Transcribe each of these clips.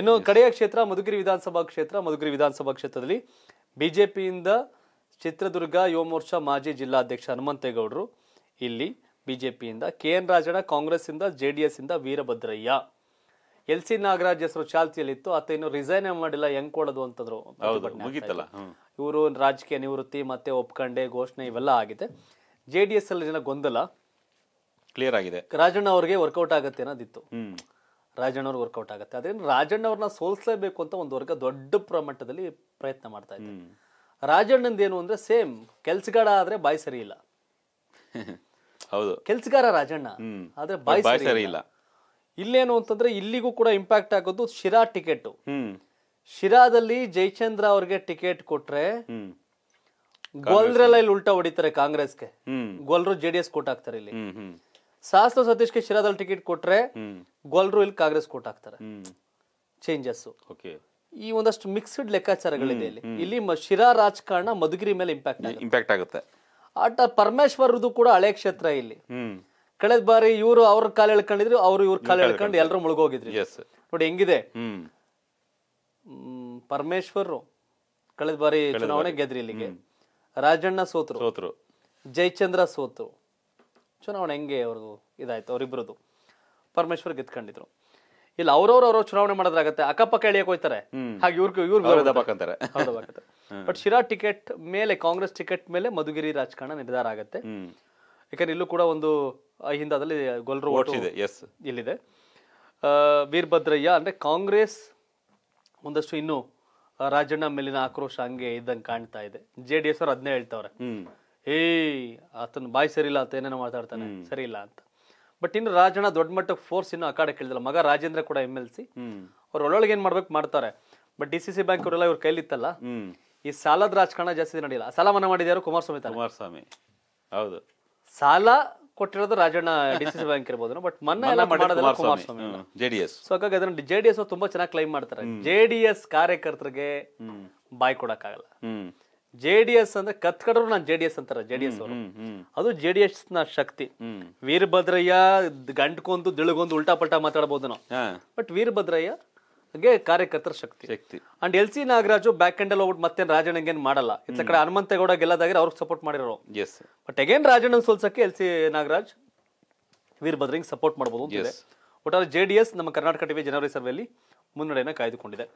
ಇನ್ನು ಕಡೆಯ ಕ್ಷೇತ್ರ ಮಧುಗಿರಿ ವಿಧಾನಸಭಾ ಕ್ಷೇತ್ರ ಮಧುಗಿರಿ ವಿಧಾನಸಭಾ ಕ್ಷೇತ್ರದಲ್ಲಿ ಬಿಜೆಪಿಯಿಂದ ಚಿತ್ರದುರ್ಗ ಯುವ ಮೋರ್ಚಾ ಮಾಜಿ ಜಿಲ್ಲಾಧ್ಯಕ್ಷ ಹನುಮಂತೇಗೌಡರು ಇಲ್ಲಿ ಬಿಜೆಪಿಯಿಂದ K N Rajanna Congress J D S ಇಂದ ವೀರಭದ್ರಯ್ಯ ಎಲ್ ಸಿ ನಾಗರಾಜ್ ಹೆಸರು ಚಾಲ್ತಿಯಲ್ಲಿತ್ತು ಆತ ಇನ್ನು ರಿಸೈನ್ ಮಾಡಿಲ್ಲ ಹೆಂಗ್ ಕೊಡೋದು ಅಂತಂದ್ರು ಇವರು ರಾಜಕೀಯ ನಿವೃತ್ತಿ ಮತ್ತೆ ಒಪ್ಕಂಡೆ ಘೋಷಣೆ ಇವೆಲ್ಲ ಆಗಿದೆ ಜೆ ಡಿ ಎಸ್ ಅಲ್ಲಿ ಜನ ಗೊಂದಲ ಕ್ಲಿಯರ್ ಆಗಿದೆ ರಾಜಣ್ಣ ಅವ್ರಿಗೆ ವರ್ಕೌಟ್ ಆಗತ್ತೆ ಅನ್ನೋದಿತ್ತು ರಾಜಣ್ಣವ್ರಿಗೆ ವರ್ಕೌಟ್ ಆಗುತ್ತೆ ಅದೇನು ರಾಜಣ್ಣವ್ರನ್ನ ಸೋಲಿಸಲೇಬೇಕು ಅಂತ ಒಂದು ವರ್ಗ ದೊಡ್ಡ ಪ್ರಮಟ್ಟದಲ್ಲಿ ಪ್ರಯತ್ನ ಮಾಡ್ತಾ ಇದ್ದಾರೆ ಏನು ಅಂದ್ರೆ ಸೇಮ್ ಕೆಲ್ಸಗಾರ ಆದ್ರೆ ಬಾಯಿ ಸರಿ ಇಲ್ಲ ಹೌದು ಕೆಲ್ಸಗಾರ ರಾಜಣ್ಣ ಆದ್ರೆ ಬಾಯಿ ಸರಿ ಇಲ್ಲ ಇಲ್ಲೇನು ಅಂತಂದ್ರೆ ಇಲ್ಲಿಗೂ ಕೂಡ ಇಂಪ್ಯಾಕ್ಟ್ ಆಗೋದು ಶಿರಾ ಟಿಕೆಟ್ ಶಿರಾದಲ್ಲಿ ಜಯಚಂದ್ರ ಅವ್ರಿಗೆ ಟಿಕೆಟ್ ಕೊಟ್ರೆ ಗೋಲ್ರೆಲ್ಲ ಇಲ್ಲಿ ಉಲ್ಟಾ ಹೊಡಿತಾರೆ ಕಾಂಗ್ರೆಸ್ಗೆ ಗೋಲ್ರು ಜೆಡಿಎಸ್ ಕೋಟ್ ಹಾಕ್ತಾರೆ ಇಲ್ಲಿ ಸತೀಶ್ ಸತೀಶ್ಗೆ ಶಿರಾದಲ್ಲಿ ಟಿಕೆಟ್ ಕೊಟ್ರೆ ಗೊಲ್ರು ಇಲ್ಲಿ ಕಾಂಗ್ರೆಸ್ ಕೋಟ್ ಹಾಕ್ತಾರೆ ಚೇಂಜಸ್ ಈ ಒಂದಷ್ಟು ಮಿಕ್ಸ್ಡ್ ಲೆಕ್ಕಾಚಾರಗಳಿದೆ ಇಲ್ಲಿ ಇಲ್ಲಿ ಶಿರಾ ರಾಜಕಾರಣ ಮಧುಗಿರಿ ಮೇಲೆ ಇಂಪ್ಯಾಕ್ಟ್ ಇಂಪ್ಯಾಕ್ಟ್ ಆಗುತ್ತೆ ಆಟ ಪರಮೇಶ್ವರದು ಕೂಡ ಹಳೆ ಕ್ಷೇತ್ರ ಇಲ್ಲಿ ಕಳೆದ ಬಾರಿ ಇವರು ಅವ್ರ ಕಾಲ ಎಳ್ಕೊಂಡಿದ್ರು ಅವ್ರು ಇವ್ರ ಕಾಲ ಎಳ್ಕೊಂಡು ಎಲ್ಲರೂ ಮುಳುಗೋಗಿದ್ರು ನೋಡಿ ಹೆಂಗಿದೆ ಪರಮೇಶ್ವರ್ ಕಳೆದ ಬಾರಿ ಚುನಾವಣೆ ಗೆದ್ರಿ ಇಲ್ಲಿಗೆ ರಾಜಣ್ಣ ಸೋತ್ರು ಸೋತ್ರು ಜಯಚಂದ್ರ ಸೋತು ಚುನಾವಣೆ ಹೆಂಗೆ ಅವ್ರದ್ದು ಇದಾಯ್ತು ಅವ್ರಿಬ್ರದ್ದು ಪರಮೇಶ್ವರ್ ಗೆದ್ಕೊಂಡಿದ್ರು ಇಲ್ಲ ಅವ್ರವ್ರು ಅವ್ರವ್ರು ಚುನಾವಣೆ ಮಾಡೋದ್ರಾಗತ್ತೆ ಅಕ್ಕಪಕ್ಕ ಎಳಿಯಕ್ ಹೋಯ್ತಾರೆ ಹಾಗೆ ಇವ್ರಿಗೆ ಇವ್ರಿಗೆ ಬಟ್ ಶಿರಾ ಟಿಕೆಟ್ ಮೇಲೆ ಕಾಂಗ್ರೆಸ್ ಟಿಕೆಟ್ ಮೇಲೆ ಮಧುಗಿರಿ ರಾಜಕಾರಣ ನಿರ್ಧಾರ ಆಗತ್ತೆ ಯಾಕಂದ್ರೆ ಇಲ್ಲೂ ಕೂಡ ಒಂದು ಹಿಂದಾದಲ್ಲಿ ಗೊಲ್ರು ವೋಟ್ ಇದೆ ಇಲ್ಲಿದೆ ವೀರಭದ್ರಯ್ಯ ಅಂದ್ರೆ ಕಾಂಗ್ರೆಸ್ ಒಂದಷ್ಟು ಇನ್ನು ರಾಜಣ್ಣ ಮೇಲಿನ ಆಕ್ರೋಶ ಹಂಗೆ ಇದ್ದಂಗೆ ಕಾಣ್ತಾ ಇದೆ ಜೆ ಡಿ ಎಸ್ ಅವ್ರು ಅದನ್ನೇ ಹೇಳ್ತಾವ್ರೆ ಹೇ ಆತನ ಬಾಯಿ ಇಲ್ಲ ಅಂತ ಏನೇನೋ ಮಾತಾಡ್ತಾನೆ ಸರಿ ಇಲ್ಲ ಅಂತ ಬಟ್ ಇನ್ನು ರಾಜಣ್ಣ ದೊಡ್ಡ ಮಟ್ಟಕ್ಕೆ ಫೋರ್ಸ್ ಇನ್ನು ಆ ಕಡೆ ಕೇಳಿದಲ್ಲ ಮಗ ರಾಜೇಂದ್ರ ಕೂಡ ಎಮ್ ಎಲ್ ಸಿ ಅವ್ರ ಒಳೊಳಗೆ ಏನ್ ಮಾಡ್ಬೇಕು ಮಾಡ್ತಾರೆ but D C C bank ಅವರೆಲ್ಲ ಇವ್ರ ಕೈಲಿತ್ತಲ್ಲ ಈ ಸಾಲದ ರಾಜಕಾರಣ ಜಾಸ್ತಿ ನಡೆಯಲ್ಲ ಸಾಲ ಮನ್ನಾ ಮಾಡಿದ್ಯಾರು ಕುಮಾರಸ್ವಾಮಿ ಕುಮಾರಸ್ವಾಮಿ ಹೌದು ಸಾಲ ಕೊಟ್ಟಿರೋದು Rajanna D C C bank ಇರ್ಬೋದು ಬಟ್ ಮನ್ನ ಎಲ್ಲ ಮಾಡೋದಿಲ್ಲ ಕುಮಾರಸ್ವಾಮಿ ಜೆಡಿಎಸ್ ಸೊ ಹಾಗಾಗಿ ಅದನ್ನ ಜೆಡಿಎಸ್ ತುಂಬಾ ಚೆನ್ನಾಗಿ ಕ್ಲೈಮ್ ಮಾಡ್ತಾರೆ ಜೆಡಿಎಸ್ ಕಾರ್ಯಕರ್ತರಿಗೆ ಬಾಯ್ ಕೊಡಕ್ಕಾಗಲ್ಲ ಜೆ ಡಿ ಎಸ್ ಅಂದ್ರೆ ಕತ್ಕಡರು ನಾನು ಜೆ ಡಿ ಎಸ್ ಅಂತಾರ ಜೆ ಡಿ ಎಸ್ ಅವರು ಅದು ಜೆ ಡಿ ಎಸ್ ನ ಶಕ್ತಿ ವೀರಭದ್ರಯ್ಯ ಗಂಟ್ಕೊಂದು ದಿಳಗೊಂದು ಉಲ್ಟಾ ಪಲ್ಟಾ ಮಾತಾಡಬಹುದು ನಾವು ಬಟ್ ವೀರಭದ್ರಯ್ಯ ಕಾರ್ಯಕರ್ತರ ಶಕ್ತಿ ಶಕ್ತಿ and L C Nagaraju back end ಅಲ್ಲಿ ಹೋಗ್ಬಿಟ್ಟು ಮತ್ತೆ ರಾಜಣ್ಣ ಮಾಡಲ್ಲ ಇತ್ತ ಕಡೆ ಹನುಮಂತೇಗೌಡ ಗೆಲ್ಲದಾಗ ಅವ್ರಿಗೆ ಸಪೋರ್ಟ್ ಮಾಡಿರೋ ಎಸ್ ಬಟ್ ಅಗೇನ್ ರಾಜಣ್ಣನ ಸೋಲ್ಸಕ್ಕೆ ಎಲ್ ಸಿ ನಾಗರಾಜ್ ವೀರಭದ್ರಂಗ್ ಸಪೋರ್ಟ್ ಮಾಡಬಹುದು ಒಟ್ಟಾರ ಒಟ್ಟಾರೆ ಜೆ ಡಿ ಎಸ್ ನಮ್ಮ ಕರ್ನಾಟಕ ಟಿವಿ ಜನವರಿ ಸರ್ವೆಯಲ್ಲಿ ಮುನ್ನಡೆಯನ್ನು ಕಾಯ್ದುಕೊಂಡಿದೆ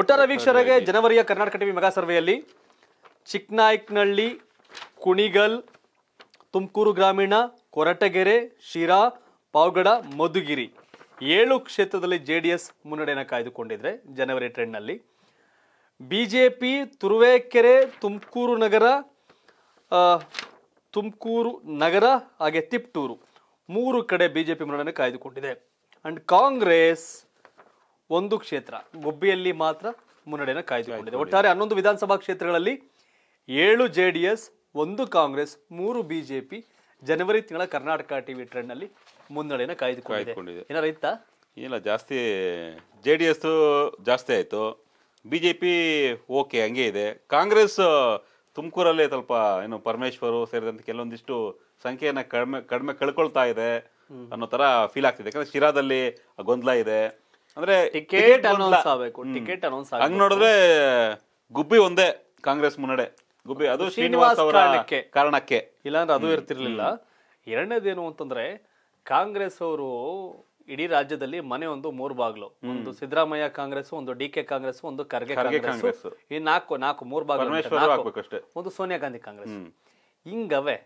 ಒಟ್ಟಾರೆ ವೀಕ್ಷರಿಗೆ ಜನವರಿಯ ಕರ್ನಾಟಕ ಟಿವಿ ಮೆಗಾ ಸರ್ವೆಯಲ್ಲಿ ಚಿಕ್ಕನಾಯ್ಕನಹಳ್ಳಿ ಕುಣಿಗಲ್ ತುಮಕೂರು ಗ್ರಾಮೀಣ ಕೊರಟಗೆರೆ ಶಿರಾ ಪಾವಗಡ ಮಧುಗಿರಿ ಏಳು ಕ್ಷೇತ್ರದಲ್ಲಿ ಜೆ ಡಿ ಎಸ್ ಮುನ್ನಡೆಯನ್ನು ಕಾಯ್ದುಕೊಂಡಿದ್ರೆ ಜನವರಿ ಟ್ರೆಂಡ್ನಲ್ಲಿ B J P Turuvekere Tumakuru ನಗರ ತುಮಕೂರು ನಗರ ಹಾಗೆ ತಿಪ್ಟೂರು ಮೂರು ಕಡೆ ಬಿ ಜೆ ಪಿ ಮುನ್ನಡೆಯನ್ನು ಕಾಯ್ದುಕೊಂಡಿದೆ ಅಂಡ್ ಕಾಂಗ್ರೆಸ್ ಒಂದು ಕ್ಷೇತ್ರ ಗೊಬ್ಬಿಯಲ್ಲಿ ಮಾತ್ರ ಮುನ್ನಡೆಯನ್ನು ಕಾಯ್ದುಕೊಂಡಿದೆ ಒಟ್ಟಾರೆ ಹನ್ನೊಂದು ವಿಧಾನಸಭಾ ಕ್ಷೇತ್ರಗಳಲ್ಲಿ ಏಳು ಜೆ ಡಿ ಎಸ್ ಒಂದು ಕಾಂಗ್ರೆಸ್ ಮೂರು ಬಿಜೆಪಿ ಜನವರಿ ತಿಂಗಳ ಕರ್ನಾಟಕ ಟಿವಿ ಟ್ರೆಂಡ್ ನಲ್ಲಿ ಮುನ್ನಡೆಯನ್ನು ಕಾಯ್ದುಕೊಂಡಿದೆ ಏನಾರ ಇತ್ತ ಇಲ್ಲ ಜಾಸ್ತಿ ಜೆ ಡಿ ಎಸ್ ಜಾಸ್ತಿ ಆಯ್ತು ಬಿ ಜೆ ಪಿ ಓಕೆ ಹಂಗೆ ಇದೆ ಕಾಂಗ್ರೆಸ್ ತುಮಕೂರಲ್ಲೇ ಸ್ವಲ್ಪ ಏನು ಪರಮೇಶ್ವರ್ ಸೇರಿದಂತೆ ಕೆಲವೊಂದಿಷ್ಟು ಸಂಖ್ಯೆಯನ್ನ ಕಡಿಮೆ ಕಡಿಮೆ ಕಳ್ಕೊಳ್ತಾ ಇದೆ ಅನ್ನೋ ತರ ಫೀಲ್ ಆಗ್ತಿದೆ ಯಾಕಂದ್ರೆ ಶಿರಾದಲ್ಲಿ ಗೊಂದಲ ಇದೆ ಅಂದ್ರೆ ಟಿಕೆಟ್ ಅನೌನ್ಸ್ ಟಿಕೆಟ್ ಅನೌನ್ಸ್ ನೋಡಿದ್ರೆ ಗುಬ್ಬಿ ಒಂದೇ ಕಾಂಗ್ರೆಸ್ ಮುನ್ನಡೆ ಗುಬ್ಬಿ ಅದು ಶ್ರೀನಿವಾಸ್ ಕಾರಣಕ್ಕೆ ಕಾರಣಕ್ಕೆ ಇಲ್ಲಾಂದ್ರೆ ಅದು ಇರ್ತಿರ್ಲಿಲ್ಲ ಎರಡನೇದೇನು ಅಂತಂದ್ರೆ ಕಾಂಗ್ರೆಸ್ ಅವರು ಇಡೀ ರಾಜ್ಯದಲ್ಲಿ ಮನೆ ಒಂದು ಮೂರು ಬಾಗ್ಲು ಒಂದು ಸಿದ್ದರಾಮಯ್ಯ ಕಾಂಗ್ರೆಸ್ ಒಂದು ಡಿ ಕೆ ಕಾಂಗ್ರೆಸ್ ಒಂದು ಖರ್ಗೆ ಕಾಂಗ್ರೆಸ್ ಈ ನಾಲ್ಕು ನಾಲ್ಕು ಮೂರು ಬಾಗ್ಲು ಒಂದು ಸೋನಿಯಾ ಗಾಂಧಿ ಕಾಂಗ್ರೆಸ್ ಹಿಂಗವೆ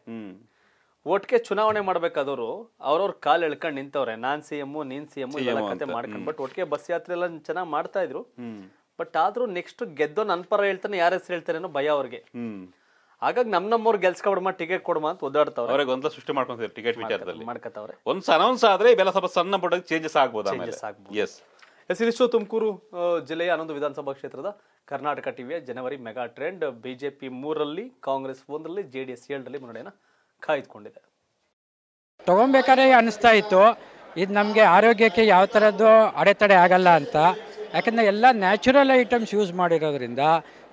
ಒಟ್ಟಿಗೆ ಚುನಾವಣೆ ಮಾಡ್ಬೇಕಾದವರು ಅವ್ರವ್ರ ಕಾಲ್ ಎಳ್ಕೊಂಡು ನಿಂತವ್ರೆ ನಾನ್ ಸಿ ಎಂ ನೀನ್ ಸಿ ಎಂ ಮಾಡ್ಕೊಂಡು ಬಟ್ ಒಟ್ಟಿಗೆ ಬಸ್ ಯಾತ್ರೆ ಎಲ್ಲ ಚೆನ್ನಾಗಿ ಮಾಡ್ತಾ ಇದ್ರು ಬಟ್ ಆದ್ರೂ ನೆಕ್ಸ್ಟ್ ಗೆದ್ದೋ ನನ್ನ ಪರ ಹೇಳ್ತಾನೆ ಯಾರ ಹೆಸರು ಹೇಳ್ತಾರೆ ಅನ್ನೋ ಭಯ ಅವ್ರಿಗೆ ಹಾಗಾಗಿ ನಮ್ ನಮ್ಮವ್ರು ಗೆಲ್ಸ್ಕೊಬಿಡಮ್ಮ ಟಿಕೆಟ್ ಕೊಡಮ್ಮ ಅಂತ ಒದ್ದಾಡ್ತಾವ್ರೆ ಅವ್ರಿಗೆ ಗೊಂದಲ ಸೃಷ್ಟಿ ಮಾಡ್ಕೊಂತಾರೆ ಟಿಕೆಟ್ ವಿಚಾರದಲ್ಲಿ ಒಂದ್ ಸನೌನ್ಸ್ ಅನೌನ್ಸ್ ಆದ್ರೆ ಇವೆಲ್ಲ ಸ್ವಲ್ಪ ಸಣ್ಣ ಪುಟ್ಟ ಚೇಂಜಸ್ ಆಗ್ಬೋದು ಚೇಂಜಸ್ ಎಸ್ ಎಸ್ ತುಮಕೂರು ಜಿಲ್ಲೆಯ ಹನ್ನೊಂದು ವಿಧಾನಸಭಾ ಕ್ಷೇತ್ರದ ಕರ್ನಾಟಕ ಟಿವಿಯ ಜನವರಿ ಮೆಗಾ ಟ್ರೆಂಡ್ ಬಿಜೆಪಿ ಮೂರರಲ್ಲಿ ಕಾಂಗ್ರೆಸ್ ಒಂದರಲ್ಲಿ ಜೆ ಡಿ ಎಸ್ ಏಳರಲ್ಲಿ ಮುನ್ನಡೆಯನ್ನು ಕಾಯ್ದುಕೊಂಡಿದೆ ತಗೊಬೇಕಾದ್ರೆ ಅನಿಸ್ತಾ ಇತ್ತು ಇದು ನಮಗೆ ಆರೋಗ್ಯಕ್ಕೆ ಯಾವ ಥರದ್ದು ಅಡೆತಡೆ ಆಗಲ್ಲ ಅಂತ ಯಾಕಂದರೆ ಎಲ್ಲ ನ್ಯಾಚುರಲ್ ಐಟಮ್ಸ್ ಯೂಸ್ ಮಾಡಿರೋದ್ರಿಂದ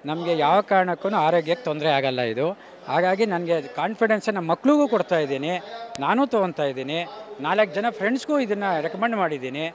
ನಮಗೆ ಯಾವ ಕಾರಣಕ್ಕೂ ಆರೋಗ್ಯಕ್ಕೆ ತೊಂದರೆ ಆಗಲ್ಲ ಇದು ಹಾಗಾಗಿ ನನಗೆ ಕಾನ್ಫಿಡೆನ್ಸ್ ನಮ್ಮ ಮಕ್ಳಿಗೂ ಕೊಡ್ತಾ ಇದ್ದೀನಿ ನಾನು ತೊಗೊತಾ ಇದ್ದೀನಿ ನಾಲ್ಕು ಜನ ಫ್ರೆಂಡ್ಸ್ಗೂ ಇದನ್ನು ರೆಕಮೆಂಡ್ ಮಾಡಿದ್ದೀನಿ